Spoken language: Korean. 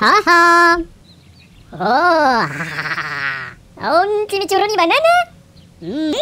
하하. 오, 어, 아, 엄지미 조론이 만나나? 음.